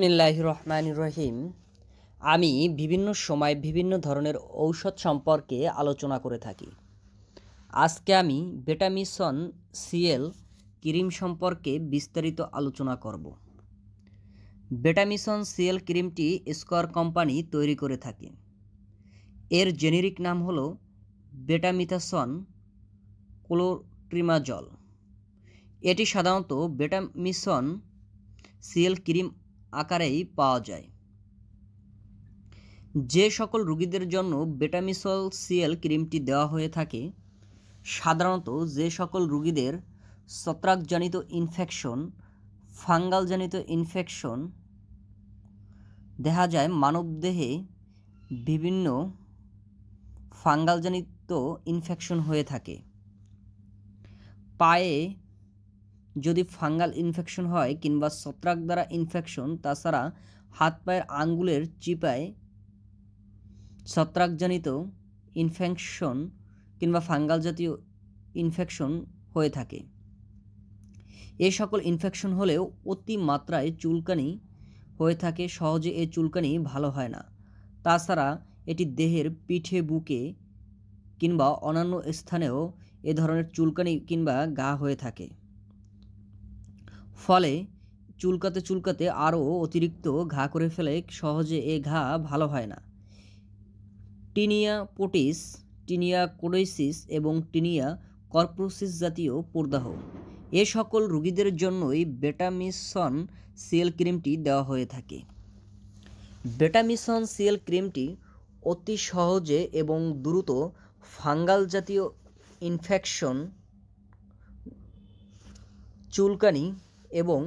বিসমিল্লাহ রহমান রহিম আমি বিভিন্ন সময় বিভিন্ন ধরনের ঔষধ সম্পর্কে আলোচনা করে থাকি আজকে আমি বেটামিসন সিএল ক্রিম সম্পর্কে বিস্তারিত আলোচনা করব বেটামিসন সিএল ক্রিমটি স্কোয়ার কোম্পানি তৈরি করে থাকে এর জেনেরিক নাম হল বেটামিথাসন ক্লোট্রিমাজল এটি সাধারণত বেটামিসন সিএল ক্রিম আকারেই পাওয়া যায় যে সকল রুগীদের জন্য বেটামিসল সিএল ক্রিমটি দেওয়া হয়ে থাকে সাধারণত যে সকল রুগীদের ছত্রাকজনিত ইনফেকশন ফাঙ্গালজনিত ইনফেকশন দেখা যায় মানবদেহে বিভিন্ন ফাঙ্গালজনিত ইনফেকশন হয়ে থাকে পায়ে যদি ফাঙ্গাল ইনফেকশন হয় কিংবা ছত্রাক দ্বারা ইনফেকশন তাছাড়া হাত পায়ের আঙ্গুলের চিপায় ছত্রাকজনিত ইনফেকশন কিংবা ফাঙ্গাল জাতীয় ইনফেকশন হয়ে থাকে এ সকল ইনফেকশন হলেও মাত্রায় চুলকানি হয়ে থাকে সহজে এ চুলকানি ভালো হয় না তাছাড়া এটি দেহের পিঠে বুকে কিংবা অন্যান্য স্থানেও এ ধরনের চুলকানি কিংবা গা হয়ে থাকে ফলে চুলকাতে চুলকাতে আরও অতিরিক্ত ঘা করে ফেলে সহজে এ ঘা ভালো হয় না টিনিয়া পোটিস টিনিয়া কোডোসিস এবং টিনিয়া কর্পোসিস জাতীয় প্রদাহ এ সকল রুগীদের জন্যই বেটামিসন সিএল ক্রিমটি দেওয়া হয়ে থাকে বেটামিসন সিএল ক্রিমটি অতি সহজে এবং দ্রুত ফাঙ্গাল জাতীয় ইনফেকশন চুলকানি এবং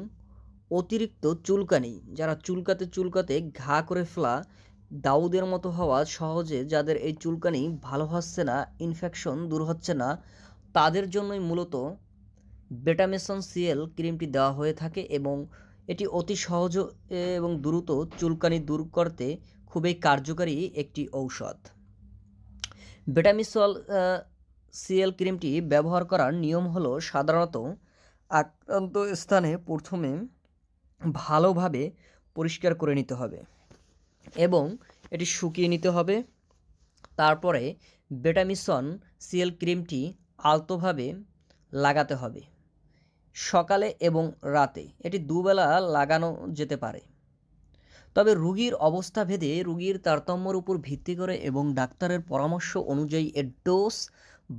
অতিরিক্ত চুলকানি যারা চুলকাতে চুলকাতে ঘা করে ফেলা দাউদের মতো হওয়া সহজে যাদের এই চুলকানি ভালো হচ্ছে না ইনফেকশন দূর হচ্ছে না তাদের জন্যই মূলত বেটামেসন সিএল ক্রিমটি দেওয়া হয়ে থাকে এবং এটি অতি সহজ এবং দ্রুত চুলকানি দূর করতে খুবই কার্যকারী একটি ঔষধ বেটামিসল সিএল ক্রিমটি ব্যবহার করার নিয়ম হলো সাধারণত আক্রান্ত স্থানে প্রথমে ভালোভাবে পরিষ্কার করে নিতে হবে এবং এটি শুকিয়ে নিতে হবে তারপরে বেটামিসন সিএল ক্রিমটি আলতোভাবে লাগাতে হবে সকালে এবং রাতে এটি দুবেলা লাগানো যেতে পারে তবে রুগীর অবস্থা ভেদে রুগীর তারতম্যর উপর ভিত্তি করে এবং ডাক্তারের পরামর্শ অনুযায়ী এর ডোজ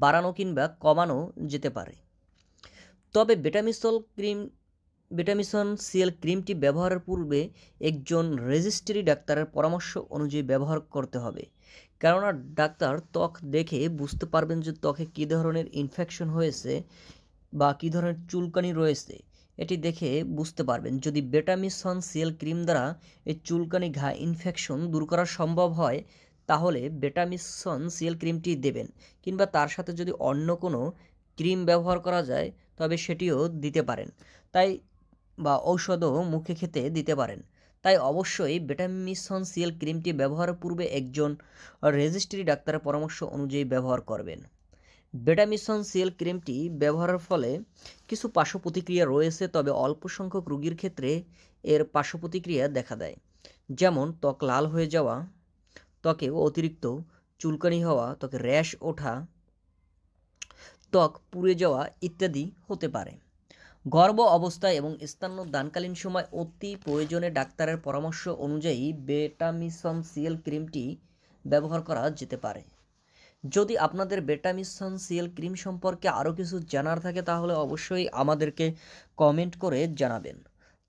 বাড়ানো কিংবা কমানো যেতে পারে তবে বেটামিসল ক্রিম বেটামিসন সিএল ক্রিমটি ব্যবহারের পূর্বে একজন রেজিস্ট্রি ডাক্তারের পরামর্শ অনুযায়ী ব্যবহার করতে হবে কেননা ডাক্তার ত্বক দেখে বুঝতে পারবেন যে ত্বকে কী ধরনের ইনফেকশন হয়েছে বা কী ধরনের চুলকানি রয়েছে এটি দেখে বুঝতে পারবেন যদি বেটামিসন সিএল ক্রিম দ্বারা এই চুলকানি ঘা ইনফেকশন দূর করা সম্ভব হয় তাহলে বেটামিসন সিএল ক্রিমটি দেবেন কিংবা তার সাথে যদি অন্য কোনো ক্রিম ব্যবহার করা যায় তবে সেটিও দিতে পারেন তাই বা ঔষধও মুখে খেতে দিতে পারেন তাই অবশ্যই বেটামিসন সিএল ক্রিমটি ব্যবহারের পূর্বে একজন রেজিস্ট্রি ডাক্তারের পরামর্শ অনুযায়ী ব্যবহার করবেন বেটামিসন সিএল ক্রিমটি ব্যবহারের ফলে কিছু পার্শ্ব প্রতিক্রিয়া রয়েছে তবে অল্প সংখ্যক রোগীর ক্ষেত্রে এর পার্শ্ব প্রতিক্রিয়া দেখা দেয় যেমন ত্বক লাল হয়ে যাওয়া ত্বকে অতিরিক্ত চুলকানি হওয়া ত্বকে র্যাশ ওঠা ত্বক পুড়ে যাওয়া ইত্যাদি হতে পারে গর্ভ অবস্থায় এবং স্থান দানকালীন সময় অতি প্রয়োজনে ডাক্তারের পরামর্শ অনুযায়ী বেটামিসন সিএল ক্রিমটি ব্যবহার করা যেতে পারে যদি আপনাদের বেটামিসন সিএল ক্রিম সম্পর্কে আরও কিছু জানার থাকে তাহলে অবশ্যই আমাদেরকে কমেন্ট করে জানাবেন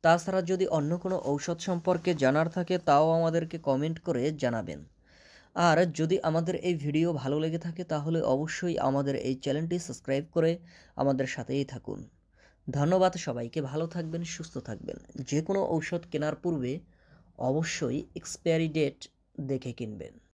তাছাড়া যদি অন্য কোনো ঔষধ সম্পর্কে জানার থাকে তাও আমাদেরকে কমেন্ট করে জানাবেন আর যদি আমাদের এই ভিডিও ভালো লেগে থাকে তাহলে অবশ্যই আমাদের এই চ্যানেলটি সাবস্ক্রাইব করে আমাদের সাথেই থাকুন ধন্যবাদ সবাইকে ভালো থাকবেন সুস্থ থাকবেন যে কোনো ঔষধ কেনার পূর্বে অবশ্যই এক্সপায়ারি ডেট দেখে কিনবেন